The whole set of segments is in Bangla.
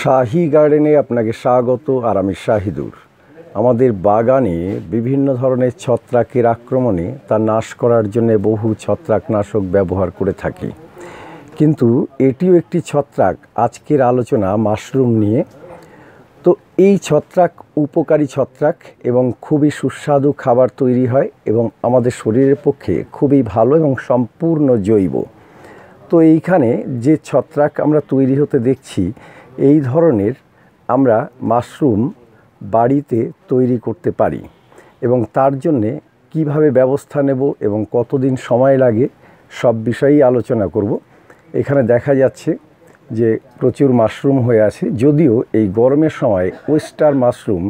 শাহি গার্ডেনে আপনাকে স্বাগত আর আমি শাহিদুর আমাদের বাগানে বিভিন্ন ধরনের ছত্রাকের আক্রমণে তা নাশ করার জন্য বহু ছত্রাকনাশক ব্যবহার করে থাকি কিন্তু এটিও একটি ছত্রাক আজকের আলোচনা মাশরুম নিয়ে তো এই ছত্রাক উপকারী ছত্রাক এবং খুবই সুস্বাদু খাবার তৈরি হয় এবং আমাদের শরীরের পক্ষে খুবই ভালো এবং সম্পূর্ণ জৈব তো এইখানে যে ছত্রাক আমরা তৈরি হতে দেখছি এই ধরনের আমরা মাশরুম বাড়িতে তৈরি করতে পারি এবং তার জন্যে কিভাবে ব্যবস্থা নেব এবং কতদিন সময় লাগে সব বিষয়েই আলোচনা করব এখানে দেখা যাচ্ছে যে প্রচুর মাশরুম হয়ে আছে যদিও এই গরমের সময় ওয়েস্টার মাশরুম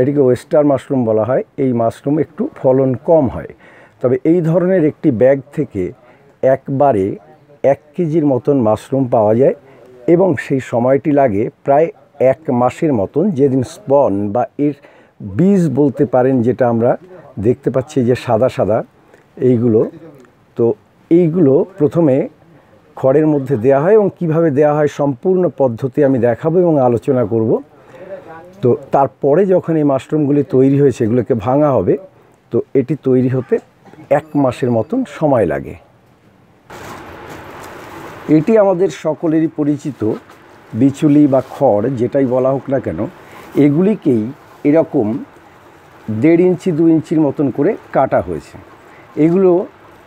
এটিকে ওয়েস্টার মাশরুম বলা হয় এই মাশরুম একটু ফলন কম হয় তবে এই ধরনের একটি ব্যাগ থেকে একবারে এক কেজির মতন মাশরুম পাওয়া যায় এবং সেই সময়টি লাগে প্রায় এক মাসের মতন যেদিন স্পন বা এর বীজ বলতে পারেন যেটা আমরা দেখতে পাচ্ছি যে সাদা সাদা এইগুলো তো এইগুলো প্রথমে খড়ের মধ্যে দেয়া হয় এবং কিভাবে দেয়া হয় সম্পূর্ণ পদ্ধতি আমি দেখাবো এবং আলোচনা করব তো তারপরে যখন এই মাশরুমগুলি তৈরি হয়েছে এগুলোকে ভাঙা হবে তো এটি তৈরি হতে এক মাসের মতন সময় লাগে এটি আমাদের সকলেরই পরিচিত বিচুলি বা খড় যেটাই বলা হোক না কেন এগুলিকেই এরকম দেড় ইঞ্চি দু ইঞ্চির মতন করে কাটা হয়েছে এগুলো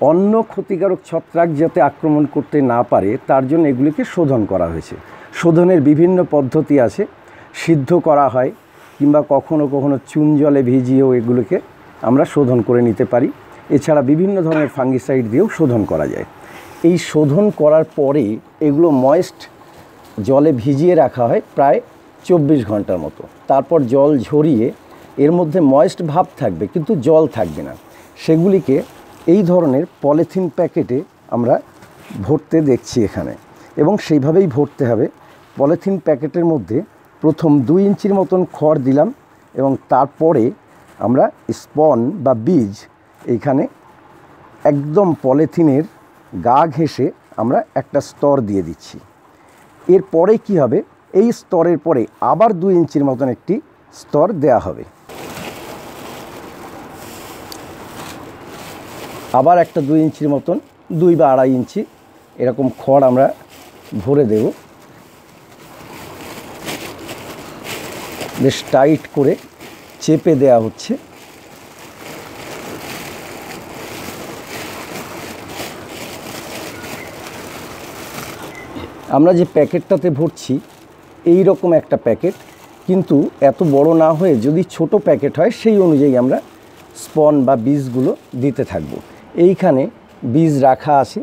অন্য ক্ষতিকারক ছত্রাক যাতে আক্রমণ করতে না পারে তার জন্য এগুলিকে শোধন করা হয়েছে শোধনের বিভিন্ন পদ্ধতি আছে সিদ্ধ করা হয় কিংবা কখনো কখনো চুন জলে ভিজিয়েও এগুলোকে আমরা শোধন করে নিতে পারি এছাড়া বিভিন্ন ধরনের ফাঙ্গিসাইড দিয়েও শোধন করা যায় এই শোধন করার পরে এগুলো ময়েস্ট জলে ভিজিয়ে রাখা হয় প্রায় চব্বিশ ঘন্টার মতো তারপর জল ঝরিয়ে এর মধ্যে ময়েস্ট ভাব থাকবে কিন্তু জল থাকবে না সেগুলিকে এই ধরনের পলিথিন প্যাকেটে আমরা ভরতে দেখছি এখানে এবং সেইভাবেই ভরতে হবে পলিথিন প্যাকেটের মধ্যে প্রথম দুই ইঞ্চির মতন খড় দিলাম এবং তারপরে আমরা স্পন বা বীজ এইখানে একদম পলিথিনের গা ঘেঁষে আমরা একটা স্তর দিয়ে দিচ্ছি এরপরে কি হবে এই স্তরের পরে আবার দুই ইঞ্চির মতন একটি স্তর দেয়া হবে আবার একটা দুই ইঞ্চির মতন দুই বা আড়াই ইঞ্চি এরকম খড় আমরা ভরে দেব বেশ টাইট করে চেপে দেয়া হচ্ছে আমরা যে প্যাকেটটাতে ভরছি এই রকম একটা প্যাকেট কিন্তু এত বড় না হয়ে যদি ছোট প্যাকেট হয় সেই অনুযায়ী আমরা স্পন বা বীজগুলো দিতে থাকব এইখানে বীজ রাখা আছে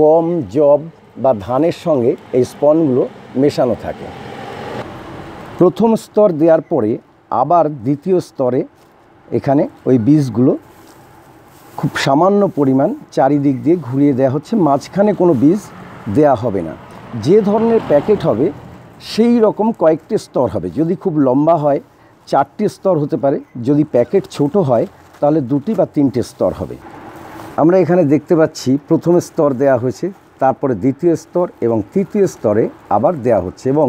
গম জব বা ধানের সঙ্গে এই স্পনগুলো মেশানো থাকে প্রথম স্তর দেওয়ার পরে আবার দ্বিতীয় স্তরে এখানে ওই বীজগুলো খুব সামান্য পরিমাণ চারিদিক দিয়ে ঘুরিয়ে দেওয়া হচ্ছে মাঝখানে কোনো বীজ দেয়া হবে না যে ধরনের প্যাকেট হবে সেই রকম কয়েকটি স্তর হবে যদি খুব লম্বা হয় চারটি স্তর হতে পারে যদি প্যাকেট ছোট হয় তাহলে দুটি বা তিনটি স্তর হবে আমরা এখানে দেখতে পাচ্ছি প্রথম স্তর দেয়া হয়েছে তারপরে দ্বিতীয় স্তর এবং তৃতীয় স্তরে আবার দেয়া হচ্ছে এবং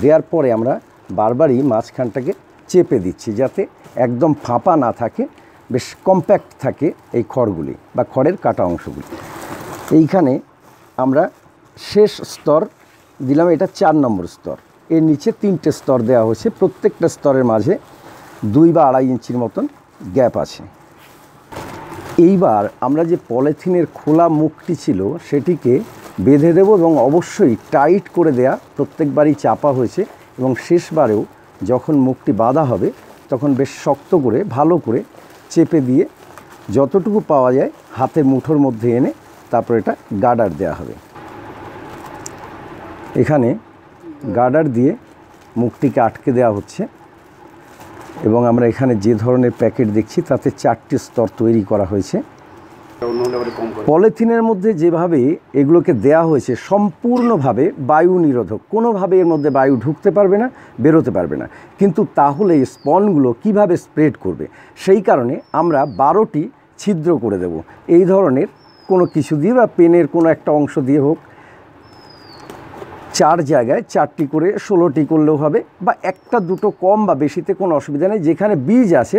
দেওয়ার পরে আমরা বারবারই মাঝখানটাকে চেপে দিচ্ছি যাতে একদম ফাঁপা না থাকে বেশ কম্প্যাক্ট থাকে এই খড়গুলি বা খড়ের কাটা অংশগুলি এইখানে আমরা শেষ স্তর দিলাম এটা চার নম্বর স্তর এর নিচে তিনটে স্তর দেওয়া হয়েছে প্রত্যেকটা স্তরের মাঝে দুই বা আড়াই ইঞ্চির মতন গ্যাপ আছে এইবার আমরা যে পলিথিনের খোলা মুখটি ছিল সেটিকে বেঁধে দেব এবং অবশ্যই টাইট করে দেয়া প্রত্যেকবারই চাপা হয়েছে এবং শেষবারেও যখন মুখটি বাঁধা হবে তখন বেশ শক্ত করে ভালো করে চেপে দিয়ে যতটুকু পাওয়া যায় হাতে মুঠোর মধ্যে এনে তারপর এটা গার্ডার দেয়া হবে এখানে গার্ডার দিয়ে মুখটিকে আটকে দেওয়া হচ্ছে এবং আমরা এখানে যে ধরনের প্যাকেট দেখছি তাতে চারটি স্তর তৈরি করা হয়েছে পলিথিনের মধ্যে যেভাবে এগুলোকে দেয়া হয়েছে সম্পূর্ণভাবে বায়ু নিরোধক কোনোভাবে এর মধ্যে বায়ু ঢুকতে পারবে না বেরোতে পারবে না কিন্তু তাহলে স্পনগুলো কিভাবে স্প্রেড করবে সেই কারণে আমরা বারোটি ছিদ্র করে দেব এই ধরনের কোনো কিছু দিয়ে বা পেনের কোনো একটা অংশ দিয়ে হোক চার জায়গায় চারটি করে ষোলোটি করলেও হবে বা একটা দুটো কম বা বেশিতে কোনো অসুবিধা নেই যেখানে বীজ আছে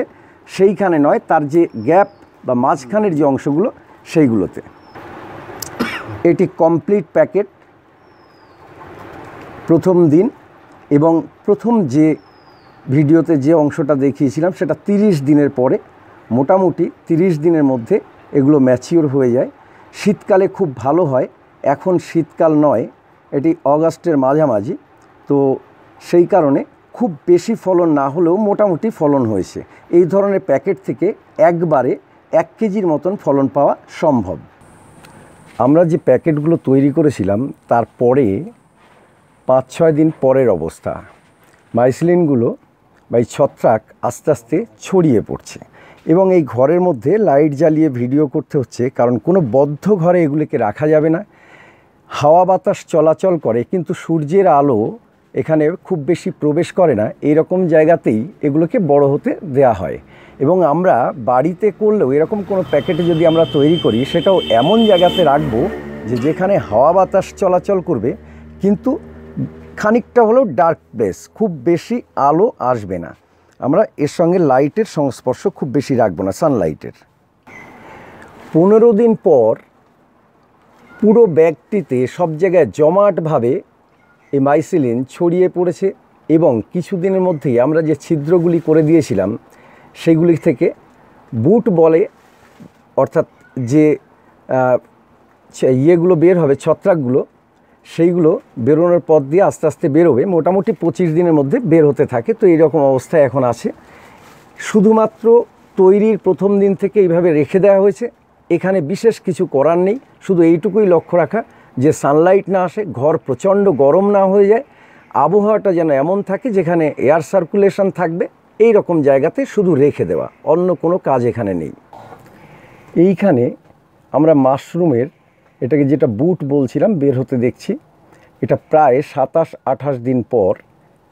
সেইখানে নয় তার যে গ্যাপ বা মাঝখানের যে অংশগুলো সেইগুলোতে এটি কমপ্লিট প্যাকেট প্রথম দিন এবং প্রথম যে ভিডিওতে যে অংশটা দেখিয়েছিলাম সেটা 30 দিনের পরে মোটামুটি 30 দিনের মধ্যে এগুলো ম্যাচিওর হয়ে যায় শীতকালে খুব ভালো হয় এখন শীতকাল নয় এটি অগাস্টের মাঝামাঝি তো সেই কারণে খুব বেশি ফলন না হলেও মোটামুটি ফলন হয়েছে এই ধরনের প্যাকেট থেকে একবারে এক কেজির মতন ফলন পাওয়া সম্ভব আমরা যে প্যাকেটগুলো তৈরি করেছিলাম তারপরে পাঁচ ছয় দিন পরের অবস্থা মাইসলিনগুলো বা এই ছত্রাক আস্তে আস্তে ছড়িয়ে পড়ছে এবং এই ঘরের মধ্যে লাইট জ্বালিয়ে ভিডিও করতে হচ্ছে কারণ কোনো বদ্ধ ঘরে এগুলিকে রাখা যাবে না হাওয়া বাতাস চলাচল করে কিন্তু সূর্যের আলো এখানে খুব বেশি প্রবেশ করে না এরকম জায়গাতেই এগুলোকে বড় হতে দেয়া হয় এবং আমরা বাড়িতে করলেও এরকম কোনো প্যাকেটে যদি আমরা তৈরি করি সেটাও এমন জায়গাতে রাখবো যে যেখানে হাওয়া বাতাস চলাচল করবে কিন্তু খানিকটা হলো ডার্ক প্লেস খুব বেশি আলো আসবে না আমরা এর সঙ্গে লাইটের সংস্পর্শ খুব বেশি রাখবো না সানলাইটের পনেরো দিন পর পুরো ব্যাগটিতে সব জায়গায় জমাটভাবে এই মাইসিলিন ছড়িয়ে পড়েছে এবং কিছুদিনের মধ্যেই আমরা যে ছিদ্রগুলি করে দিয়েছিলাম সেগুলি থেকে বুট বলে অর্থাৎ যে ইয়েগুলো বের হবে ছত্রাকগুলো সেইগুলো বেরোনোর পথ দিয়ে আস্তে আস্তে বেরোবে মোটামুটি পঁচিশ দিনের মধ্যে বের হতে থাকে তো এইরকম অবস্থায় এখন আছে শুধুমাত্র তৈরির প্রথম দিন থেকে এইভাবে রেখে দেওয়া হয়েছে এখানে বিশেষ কিছু করার নেই শুধু এইটুকুই লক্ষ্য রাখা যে সানলাইট না আসে ঘর প্রচণ্ড গরম না হয়ে যায় আবহাওয়াটা যেন এমন থাকে যেখানে এয়ার সার্কুলেশন থাকবে এই রকম জায়গাতে শুধু রেখে দেওয়া অন্য কোনো কাজ এখানে নেই এইখানে আমরা মাশরুমের এটাকে যেটা বুট বলছিলাম বের হতে দেখছি এটা প্রায় সাতাশ আঠাশ দিন পর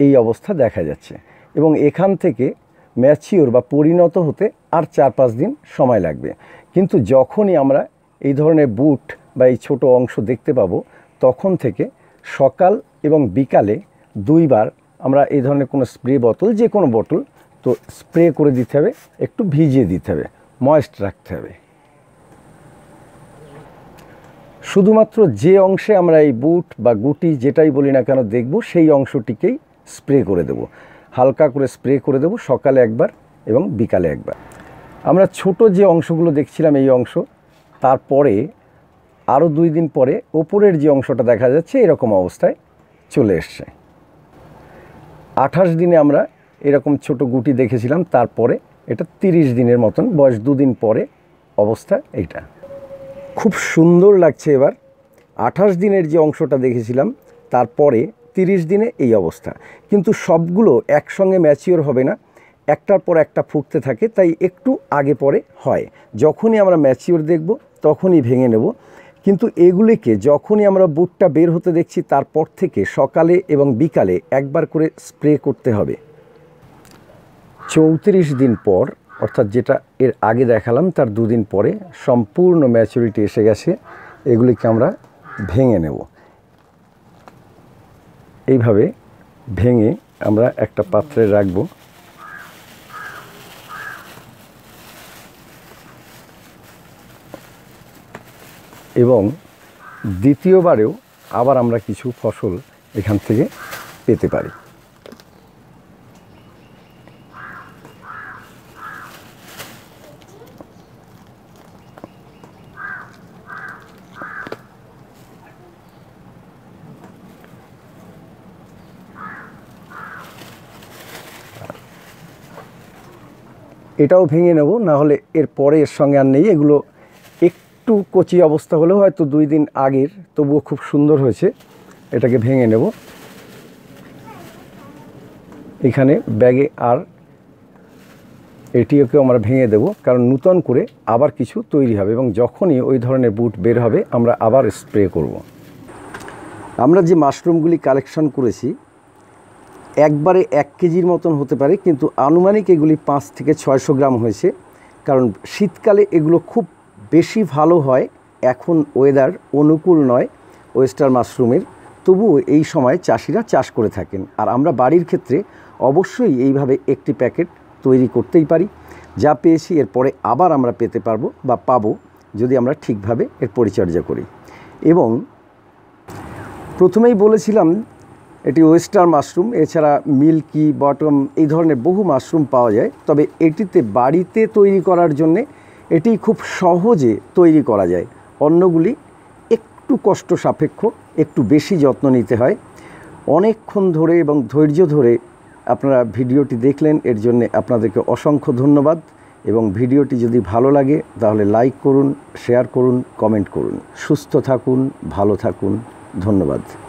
এই অবস্থা দেখা যাচ্ছে এবং এখান থেকে ম্যাচিওর বা পরিণত হতে আর চার পাঁচ দিন সময় লাগবে কিন্তু যখনই আমরা এই ধরনের বুট বা এই ছোট অংশ দেখতে পাবো তখন থেকে সকাল এবং বিকালে দুইবার আমরা এই ধরনের কোনো স্প্রে বোতল যে কোনো বোতল তো স্প্রে করে দিতে হবে একটু ভিজিয়ে দিতে হবে ময়েস্ট রাখতে হবে শুধুমাত্র যে অংশে আমরা এই বুট বা গুটি যেটাই বলি না কেন দেখব সেই অংশটিকেই স্প্রে করে দেবো হালকা করে স্প্রে করে দেব সকালে একবার এবং বিকালে একবার আমরা ছোট যে অংশগুলো দেখছিলাম এই অংশ তারপরে আরও দুই দিন পরে ওপরের যে অংশটা দেখা যাচ্ছে এরকম অবস্থায় চলে এসছে আঠাশ দিনে আমরা এরকম ছোট গুটি দেখেছিলাম তারপরে এটা 30 দিনের মতন বয়স দুদিন পরে অবস্থা এইটা খুব সুন্দর লাগছে এবার আঠাশ দিনের যে অংশটা দেখেছিলাম তারপরে তিরিশ দিনে এই অবস্থা কিন্তু সবগুলো একসঙ্গে ম্যাচিওর হবে না একটার পর একটা ফুটতে থাকে তাই একটু আগে পরে হয় যখনই আমরা ম্যাচিওর দেখব তখনই ভেঙে নেব কিন্তু এগুলিকে যখনই আমরা বুটটা বের হতে দেখছি তারপর থেকে সকালে এবং বিকালে একবার করে স্প্রে করতে হবে চৌত্রিশ দিন পর অর্থাৎ যেটা এর আগে দেখালাম তার দুদিন পরে সম্পূর্ণ ম্যাচুরিটি এসে গেছে এগুলিকে আমরা ভেঙে নেবো এইভাবে ভেঙে আমরা একটা পাত্রে রাখব এবং দ্বিতীয়বারেও আবার আমরা কিছু ফসল এখান থেকে পেতে পারি এটাও ভেঙে নেব না হলে এর পরে এর সঙ্গে আর নেই এগুলো একটু কচি অবস্থা হলেও হয়তো দুই দিন আগের তবুও খুব সুন্দর হয়েছে এটাকে ভেঙে নেব এখানে ব্যাগে আর এটিওকে আমরা ভেঙে দেব কারণ নূতন করে আবার কিছু তৈরি হবে এবং যখনই ওই ধরনের বুট বের হবে আমরা আবার স্প্রে করব। আমরা যে মাশরুমগুলি কালেকশন করেছি একবারে এক কেজির মতন হতে পারে কিন্তু আনুমানিক এগুলি পাঁচ থেকে ছয়শো গ্রাম হয়েছে কারণ শীতকালে এগুলো খুব বেশি ভালো হয় এখন ওয়েদার অনুকূল নয় ওয়েস্টার মাশরুমের তবুও এই সময় চাষিরা চাষ করে থাকেন আর আমরা বাড়ির ক্ষেত্রে অবশ্যই এইভাবে একটি প্যাকেট তৈরি করতেই পারি যা পেয়েছি এরপরে আবার আমরা পেতে পারবো বা পাবো যদি আমরা ঠিকভাবে এর পরিচর্যা করি এবং প্রথমেই বলেছিলাম এটি ওয়েস্টার্ন মাশরুম এছাড়া মিল্কি বটম এই ধরনের বহু মাশরুম পাওয়া যায় তবে এটিতে বাড়িতে তৈরি করার জন্যে এটি খুব সহজে তৈরি করা যায় অন্যগুলি একটু কষ্ট সাপেক্ষ একটু বেশি যত্ন নিতে হয় অনেকক্ষণ ধরে এবং ধৈর্য ধরে আপনারা ভিডিওটি দেখলেন এর জন্য আপনাদেরকে অসংখ্য ধন্যবাদ এবং ভিডিওটি যদি ভালো লাগে তাহলে লাইক করুন শেয়ার করুন কমেন্ট করুন সুস্থ থাকুন ভালো থাকুন ধন্যবাদ